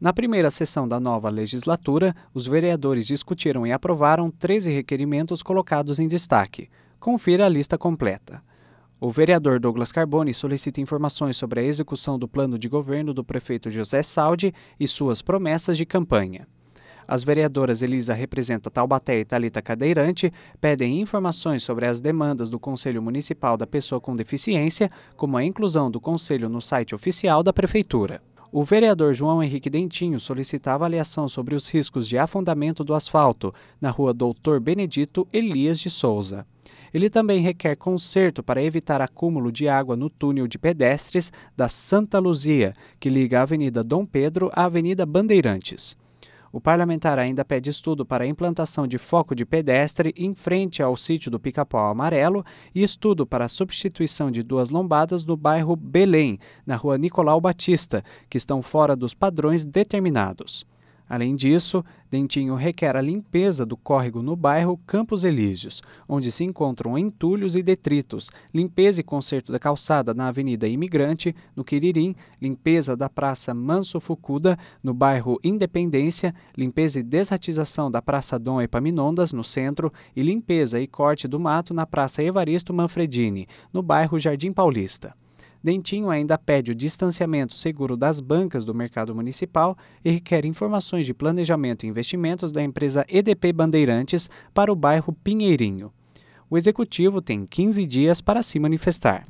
Na primeira sessão da nova legislatura, os vereadores discutiram e aprovaram 13 requerimentos colocados em destaque. Confira a lista completa. O vereador Douglas Carboni solicita informações sobre a execução do plano de governo do prefeito José Saldi e suas promessas de campanha. As vereadoras Elisa Representa Taubaté e Talita Cadeirante pedem informações sobre as demandas do Conselho Municipal da Pessoa com Deficiência, como a inclusão do conselho no site oficial da Prefeitura. O vereador João Henrique Dentinho solicitava avaliação sobre os riscos de afundamento do asfalto na rua Doutor Benedito Elias de Souza. Ele também requer conserto para evitar acúmulo de água no túnel de pedestres da Santa Luzia, que liga a Avenida Dom Pedro à Avenida Bandeirantes. O parlamentar ainda pede estudo para a implantação de foco de pedestre em frente ao sítio do Pica-Pau Amarelo e estudo para a substituição de duas lombadas no bairro Belém, na rua Nicolau Batista, que estão fora dos padrões determinados. Além disso, Dentinho requer a limpeza do córrego no bairro Campos Elíseos, onde se encontram entulhos e detritos, limpeza e conserto da calçada na Avenida Imigrante, no Quiririm, limpeza da Praça Manso Fucuda, no bairro Independência, limpeza e desratização da Praça Dom Epaminondas, no centro, e limpeza e corte do mato na Praça Evaristo Manfredini, no bairro Jardim Paulista. Dentinho ainda pede o distanciamento seguro das bancas do mercado municipal e requer informações de planejamento e investimentos da empresa EDP Bandeirantes para o bairro Pinheirinho. O executivo tem 15 dias para se manifestar.